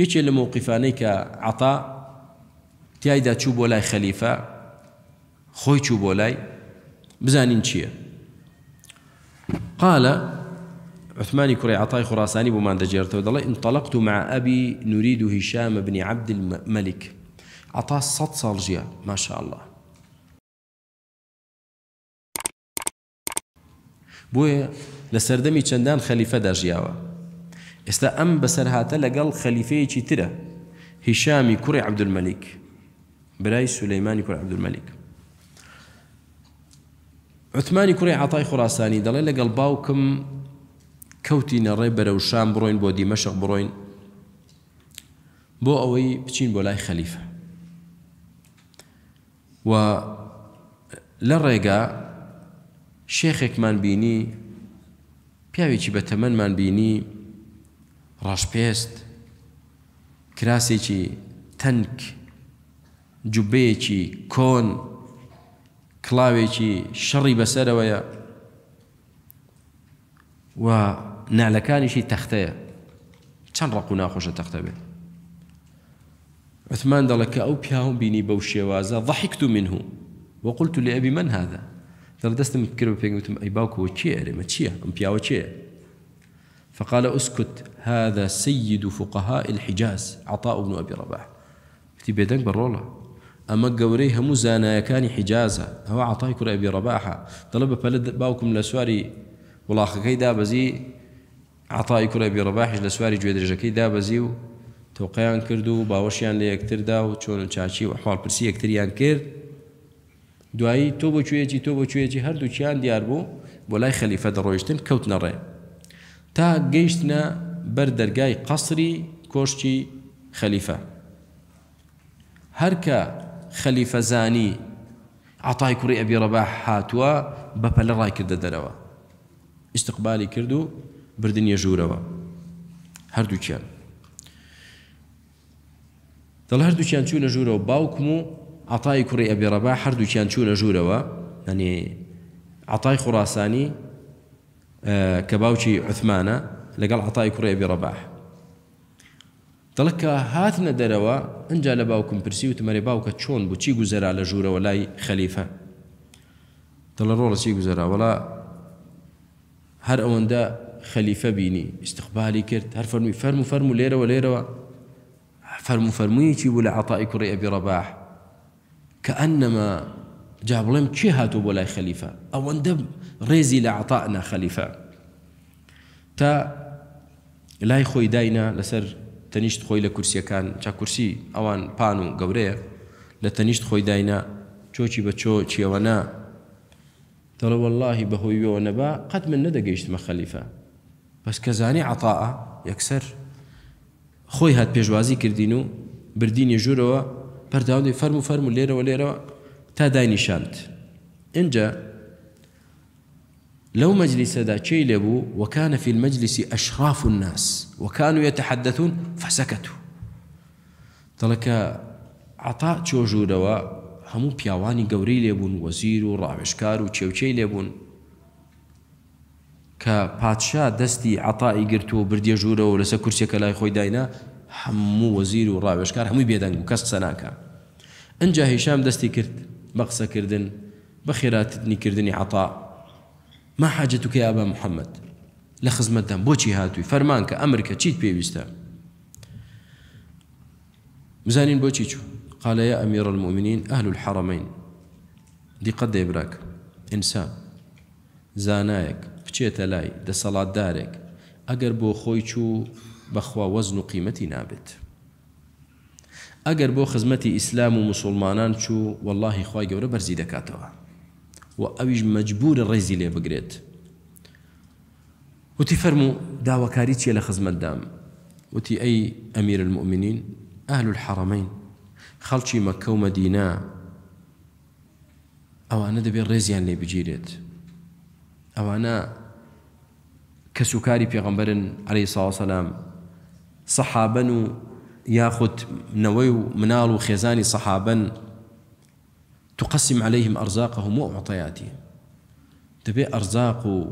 یەکێ لە مووقفانەی کە عتا تایدا چوو بۆ لای خەلیفە خۆی چوو بۆ لای بزانین عثماني كري عطاي خراساني بمان دجيرته ودلا انطلقت مع أبي نريد هشام بن عبد الملك عطا صد صار جيا ما شاء الله بويا لسردمي چندان خليفة دا ئێستا ئەم بەسەر هاتە لەگەڵ خەلیفەیەکی ترە هیشامی کوڕی عبدولمەلیک برای سولەیمانی کوڕ عبدولمەلیک عثمانی کوڕی عتای خوراسانی دەڵێ لەگەڵ باوکم کەوتی نەڕێ بەرە و شام بڕۆین بۆ دیمەشق بڕۆین بۆ ئەوەی بچین بۆ لای خەلیفە و شيخك ڕێگا بيني بینی پیاوێکی بە من بینی راشبيست كراسي چي تنك جوبه چي كون كلاوي چي شري بسره ويا و نعلكاني شي تختي چن رقونا خوش تختي عثمان دلك او بياهم بيني بوشي وازا ضحكت منه وقلت لأبي من هذا دلدست مبكر بيني قلت اي باوك وچي ما چي ام بياو چي فقال اسكت هذا سيد فقهاء الحجاز عطاء بن أبي رباح في بيدك برولا أما قوري همو زانا كان حجازا هو عطاي كر أبي رباح طلب بلد باوكم لسواري والله كي دابزي عطاي كر أبي رباح لسواري جويد رجكي دابزيو توقيان كردو باوشيان باوەشیان لە یەکتردا و چۆن و چاچی و حواڵپرسی یەکتریان کرد دوایی تۆ بۆ کوێکی تۆ بۆ کوێکی ديار بو ولاي خليفه لای خەلیفە دەڕۆیشتن تا گەیشتنە بەر دەرگای قەسری کۆشتی خەلیفە هەرکە خەلیفەزانی عتای کوڕی ئەبی ڕەباح هاتووە بەپەلە ڕای کردە دەرەوە استقبالی کرد و بردنیە ژوورەوە هەردووکیان دەڵ هەردووکیان چوونە ژوورەوە باوکم و عتای کوڕی ئەبی ڕەباح هەردووکیان چوونە ژوورەوە ئەنی عتای خوراسانی آه، كباوشي عثمانة لقال كوري كريه برباح طلك هاتنا دروا ان جا لباوكم برسي وتمري باوك تشون بو تشيقو زرع لجورة ولاي خليفة طلال رولا تشيقو زرع ولا هر اوان دا خليفة بيني استقبالي كرت هر فرمي فرمو فرمو ليرا وليرا فرمو فرمو يتيبو كوري كريه برباح كأنما جا لهم شي هاتوا بۆ خليفة أو ئەوەندە ريزي لە خليفة تا لاي خوي داينا لسر تنشت خوي لكرسي كان تا كرسي أوان بانو و لتنشت خوي داينا خۆی داینە چۆچی بە چۆ والله دەڵە واللهی بەهۆیەوە قد قەت من نەدەگەیشتمە ما بەس بس زانی عطاء یەکسەر خۆی هات پێشوازی کردین و بردینی ژوورەوە پەرداوی فرمو فرمو ليرو و تا داینیشاند انجا لو مجلس دا تشيلبو وكان في المجلس أشراف الناس وكانوا يتحدثون فسكتوا تلك عطاء چۆژوو همو بياواني قوري ليبون وزير و كارو و ليبون كا باتشا دستي دەستی قرتو بردي جورو ولا ژوورەوە لەسەر کورسێکە داينا همو داینا هەموو وەزیر همو ڕاوێشکار كاس سناكا انجا هشام دستي ئەنج بخيرات بە خێراتنیکردنی عطاء ما يا أبا محمد لە خزمەتدان بوشي هاتوي فرمانك أمريكا تشيت بي بيستا مزانين بوشي شو قال يا أمير المؤمنين أهل الحرمين دي قد إبراك إنسان زانايك بچێتە لاي دا صلاة دارك أقربو خويشو بخوا وزن قيمتي نابت اگر بو خزمەتی اسلام و مسلمانان چوو واللهی خی گەورە بەرزی دەکاتەوە و مجبور رزی ئەویش مەجبورە ڕێزی لێ بگرێت وتی فەرمو داواکاری چیە دام و تی ای امیر المؤمنین اهل الحرمین خلچی مکه و مدینه او انا مەدینا ئەوانە دەبێت ڕێزیان لێ بگیرێت ئەوانە کەسوکاری پێغەمبەرن صلی ساوەسەلام علیه و ياخذ نوي منال وخزاني صحابا تقسم عليهم أرزاقهم ومعطياتهم تبي أرزاق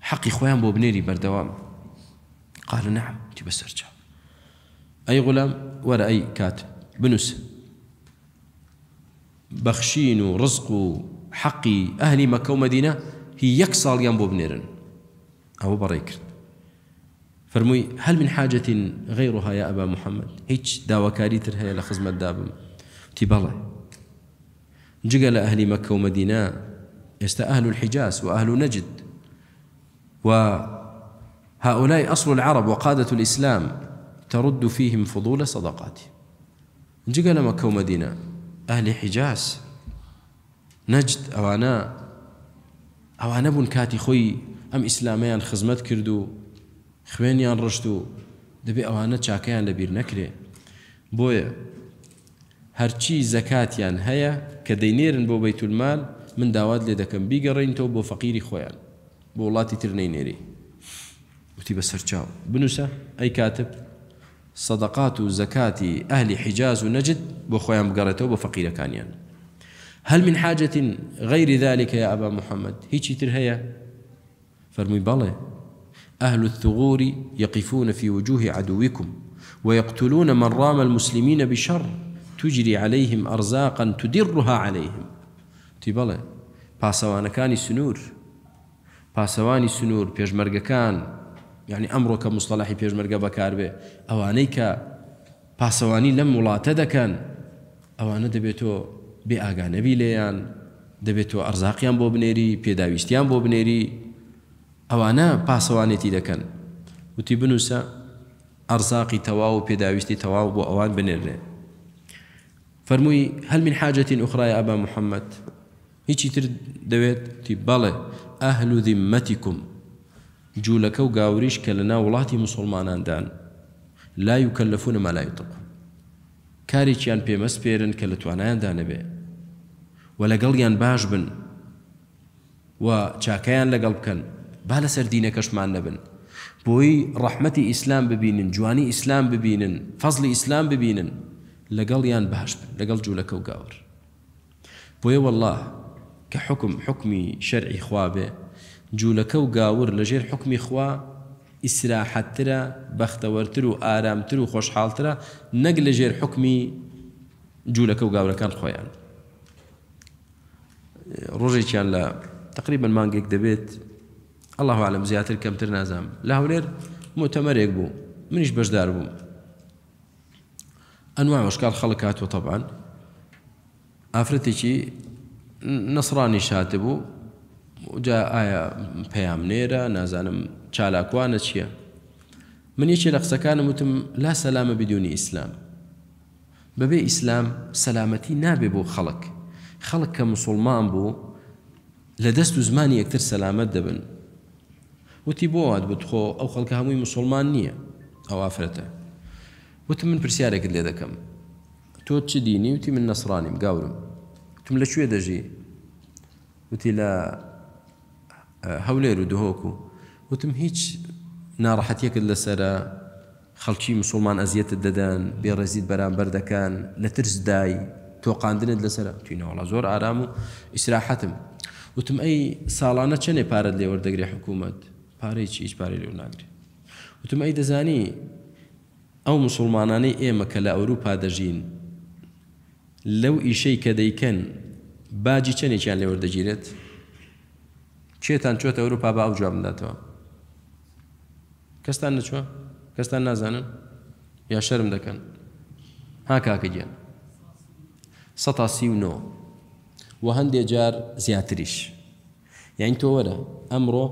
حقي خوان بوبنيري بردوام قالوا نعم تي بس ارجع أي غلام ولا أي كاتب بنس بخشين ورزق حقي أهلي مكة ومدينة هي يكسر ينبو بنيرن أو بريكرت فرمي هل من حاجة غيرها يا أبا محمد هيك داوى كاريتر هي لخزمة خزمەت دابم تی بەڵێ جگە لە ئەهلی مەکە و الحجاز وأهل نجد وهؤلاء أصل العرب وقادة الإسلام ترد فيهم فضول صدقاتي جقل مكة ومدينة أهل حجاز نجد أو أو أنا بن كاتي خوي أم إسلاميان خزمت كردو خوێنیان ڕشت و دەبێ ئەوانە لبير نكري نەکرێ بۆیە زكات زەکاتیان هيا كدينيرن بو بيت المال من داوات لي دكم بیگەڕێنیتەوە بۆ بو خۆیان بۆ وڵاتی ترنەی نێری وتی بە سەرچاو اي كاتب صدقات زكاتي و حجاز ونجد بو خويان نەجد بۆ بو بگەڕێتەوە بۆ هل من حاجة غير ذلك يا أبا محمد هيك تر هيا فرمي بلى أهل الثغور يقفون في وجوه عدوكم ويقتلون من رام المسلمين بشر تجري عليهم أرزاقا تدرها عليهم تبالا باسوان كان سنور پاسەوانی سنور پێشمەرگەکان یعنی ئەمڕۆ کە مستەلاحی پێشمەرگە بەکار بێ ئەوانەی کە أوانيكا لەم لم دەکەن ئەوانە دەبێتەوە دبيتو ئاگانەبی لێیان دەبێتەوە بوبنيري بۆ بوبنيري ئەوانە پاسەوانێتی دەکەن وتی بنووسە بنوسا تەواو تواو پێداویستی تواو بو اوان بنێرێ فەرمووی هل من حاجة اخرى يا ابا محمد هیچی تر دەوێت تی بەڵێ اهل ذمتكم ذمەتیکم جوولەکە و گاوریش کە لە ناو وڵاتی مسلماناندان لا یوکەلفون مەلایتق کارێکیان پێمەس پێرن کە لە توانایاندا نەبێ و لەگەڵیان يان باجبن و لقلبكن با لەسەر دینەکەشمان مان نبن بوي رحمتي اسلام ببينن جواني اسلام ببينن فضل اسلام ببينن یان يان بهشت لەگەڵ جولك و گاور بوي والله كحكم حكمي شرعي شەرعی خوا بێ جوولەکە و گاور لەژێر ترى خوا ئیسراحەتترە بەختەوەرتر و ئارامتر و خۆشحاڵترە نەک لەژێر حکمی جوولەکە و كان خۆیان ڕۆژێکیان لە تقريبا مانگێک دەبێت الله اعلم زیاتر كم نازام لە هەولێر مۆتەمەرێک بوو منیش بەشدار بووم ئەنوای انواع واشكال خلقات وطبعا افرتيشي نصراني شاتبو بوو جا بيام آية نيرا نێرە نازانم چالاکوانە چییە من يشي لە كان متم لا سلام بدون إسلام ببي إسلام سلامتي نابي بو خلق خلق كمسلمان بو لدست زماني دەست و دبن وتی بۆات بتخۆ او خلق هەمووی مسلمان نییە او آفرته وتم من پرسیارێکت لێ دەکەم تۆ چ دینی وتی من نەسرانیم گاورم تم لەکوێ دەژی وتی لا هەولێر و دهۆک و وتم هیچ ناڕەحەتیەکت لەسرە خەڵکی مسلمان ئەزیەتت دەدەن بێڕێزیت بەرامبەر دەکەن لە ترس دای تۆقااندنت لەسرە توینەوەڵە زۆر زور آرامو اسراحتم وتم ئەی ساڵانە چنێ پارەت لێوەردەگری حکوومەت پارەیەکی هیچ پارەی لێ ناگرێت وتم ئەی دەزانی ئەو مسلمانانەی ئێمە کە لە ئەوروپا دەژین لەو ئیشەی کە دەیکەن باجی چەندێکیان لێوەردەگیرێت کێتان چۆتە ئەوروپا بە ئەو جواب بداتەوە کەستان نەچوە کەستان نازانن یا شەرم دەکەن ها کاکە گیان سە سی و نۆ و هەندێک جار زیاتریش یعنی تۆ وەرە ئەمڕۆ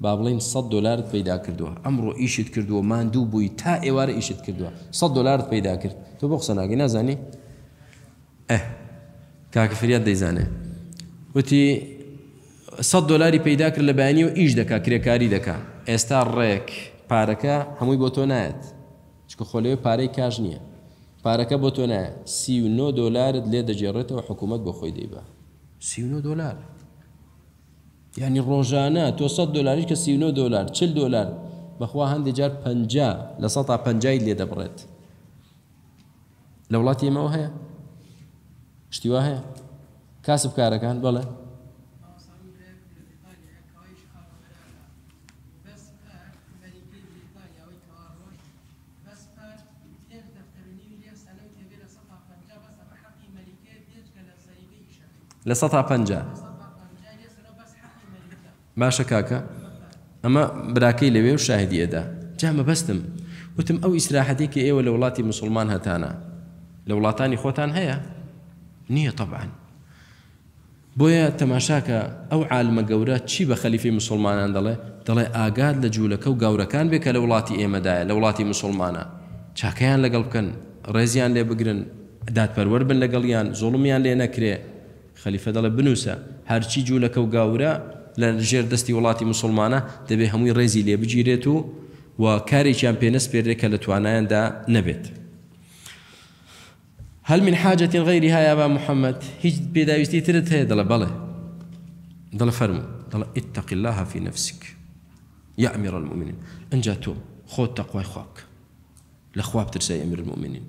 با بڵین 100 دلارت پیدا کردووە ئەمڕۆ ئیشت کردووە مان دوو بووی تا ئێوارە ئیشت کردووە 100 دلارت پیدا کرد تۆ بۆ قسەناگەی نازانی ئە کاکە فریاد دەیزانێ وتی 100 دلاری پیدا کرد لە بەیانی و ئیش دەکا کرێکاری دەکا ئێستا ڕێک پارەکە هەمووی بۆ تۆ نایەت چکە خۆلەوە پارەی کاژ نییە پارەکە بۆ تۆ نایە سی و 9 دلارت لێ دەجێڕێتەوە حکوومەت بۆ خۆی دەیبە سی و 9 دلار يعني ڕۆژانە تۆ دولار دلاری کە 39 دولار 40 دولار بخوا هەندێک جار 50 لە 50 لێ دەبڕێت لە وڵاتی ئێمەەوە هەیە شتیوا هەیە کاسب کارەکان باشە کاکە ئەمە براکەی لەوێ و شاهدیەدا جامە بەستم وتم ئەو ئیسراحەتێکی ئێوە لە وڵاتی مسلمان هەتانە لە وڵاتانی خۆتان هەیە نییە طبعاان بۆیە تەماشاکە ئەو عالمە گەورە چی بە خەلیفی مسلمانان دەڵێ دەڵێ ئاگاد لە جوولەکە و گەورەکان بێ کە لە وڵاتی ئێمەدایە لە وڵاتی مسلمانە چاکەیان لەگەڵ بکەن ڕێزیان لێ بگرن دادپەروەر بن لەگەڵیان زۆڵمیان لێ نەکرێ خەلیفە دەڵێ بنووسە هەرچی جوولەکە و گاورە لجير دستي ولاتي مسلمانة دبي هموي رزي لي بجيرتو وكاري و و کارێکیان پێنەسپێرێت نبت هل من حاجة غيرها من أبا محمد هيج بدا يستي ترد ترت دلا بلا دلا فرمو دلا اتق الله في نفسك يا أمير المؤمنين إن جاتو خۆت تەقوای خواک لە خواب ترسای ئەمیر المؤمنین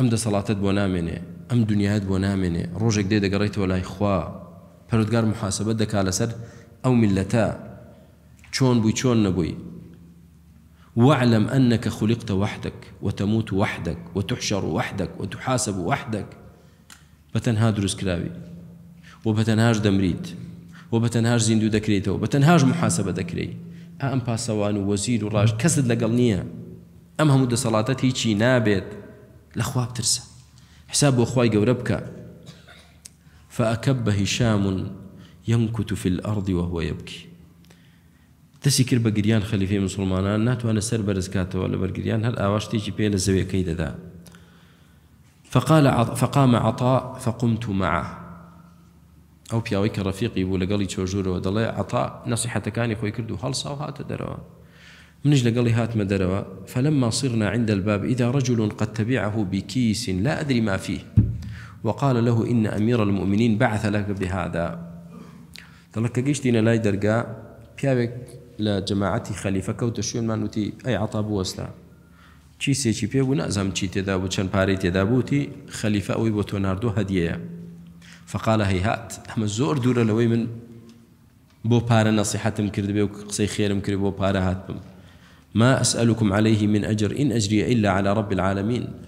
ئەم دەسەڵاتت بۆ أم دنيا دنیاات بۆ نامێنێ ڕۆژێک دێ دەگەڕێتەوە پرودگار محاسبه دکاله سر او ملتا چون بوی چون نبوی واعلم أنك خلقت وحدك وتموت وحدك وتحشر وحدك وتحاسب وحدك بتنهاج دروست کراوی و بەتەنهاش دەمریت و بەتەنهاش زیندوو دەکرێتەوە بەتەنهاش محاسبە دەکرێت ئەم پاسەوان و وەزیر و ڕاژ کەست لەگەڵ نییە ئەم هەموو دەسەڵاتەت هیچی نابێت لەخوا بترسە حساب بۆ خی گەورە بکە فأكب هشام ينكت في الأرض وهو يبكي دەسی کرد خليفة گریان ناتو أنا سر سەر ولا بقريان هل أواشتي ئاواشتێکی پێ لە كيد ذا فقال فقام عطاء فقمت معه ئەو پیاوەی کە ڕەفیقی بوو لەگەڵی چۆژورەوە دەڵێ عطا نسیحەتەکانی كردو کرد وهات هەڵسا من اجل قال لي هات ما دروا فلما صرنا عند الباب إذا رجل قد تبعه بكيس لا أدري ما فيه وقال له إن أمير المؤمنين بعث لك بهذا دڵەکە گەیشتینە لای دەرگا پیاوێک لە جەماعەتی خەلیفە کەوتە ما نوتي أي عطاب بوەستا چی سێکی پێ بوو نازم چی تێدا بوو چەند پارەی تێدا خلیفه اوی ئەوی تو تۆ هدیه هەدیەیە هی هات ئەمە زور دوورە لوی من بۆ پارە نەسیحتم کردبێ و قسەی خێرم کرد بۆ پارە هاتبم ما أسألكم عليه من أجر إن أجري إلا على رب العالمين